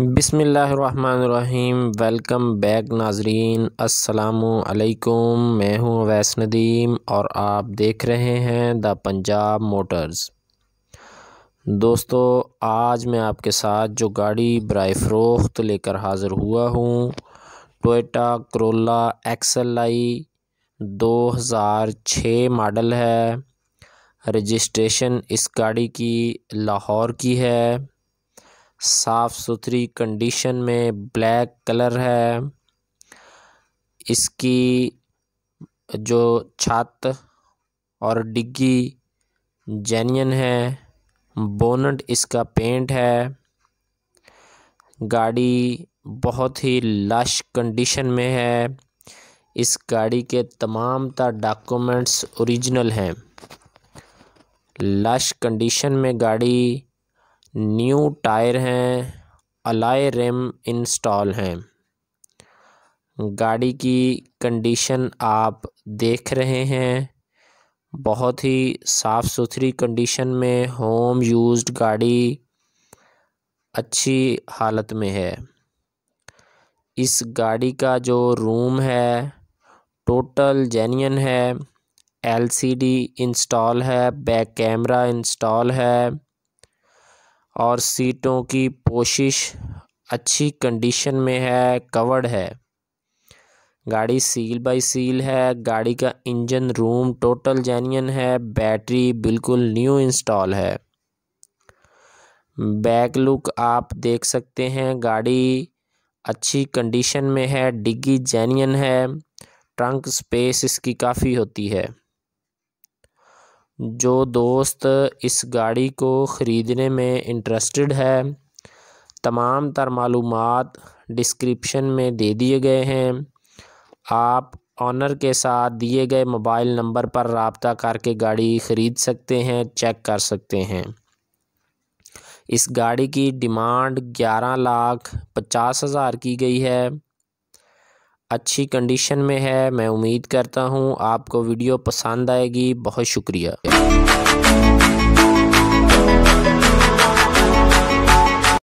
बिसमीम welcome back नाजरीन असलकुम मैं हूँ अवैस नदीम और आप देख रहे हैं द पंजाब मोटर्स दोस्तों आज मैं आपके साथ जो गाड़ी बर फ़रोख्त लेकर हाज़िर हुआ हूँ टोयटा करोला एक्सल आई दो हज़ार छः मॉडल है रजिस्ट्रेशन इस गाड़ी की लाहौर की है साफ़ सुथरी कंडीशन में ब्लैक कलर है इसकी जो छत और डिग्गी जेनियन है बोनट इसका पेंट है गाड़ी बहुत ही लश कंडीशन में है इस गाड़ी के तमाम तर डॉक्यूमेंट्स ओरिजिनल हैं लश कंडीशन में गाड़ी न्यू टायर हैं अलाय रिम इंस्टॉल हैं गाड़ी की कंडीशन आप देख रहे हैं बहुत ही साफ़ सुथरी कंडीशन में होम यूज्ड गाड़ी अच्छी हालत में है इस गाड़ी का जो रूम है टोटल जेन्यन है एलसीडी इंस्टॉल है बैक कैमरा इंस्टॉल है और सीटों की पोशिश अच्छी कंडीशन में है कवर्ड है गाड़ी सील बाई सील है गाड़ी का इंजन रूम टोटल जेन्यन है बैटरी बिल्कुल न्यू इंस्टॉल है बैक लुक आप देख सकते हैं गाड़ी अच्छी कंडीशन में है डिग्गी जेन्यन है ट्रंक स्पेस इसकी काफ़ी होती है जो दोस्त इस गाड़ी को ख़रीदने में इंटरेस्टेड है तमाम तर मालूम डिस्क्रिप्शन में दे दिए गए हैं आप ऑनर के साथ दिए गए मोबाइल नंबर पर रबता करके गाड़ी ख़रीद सकते हैं चेक कर सकते हैं इस गाड़ी की डिमांड ग्यारह लाख पचास हज़ार की गई है अच्छी कंडीशन में है मैं उम्मीद करता हूँ आपको वीडियो पसंद आएगी बहुत शुक्रिया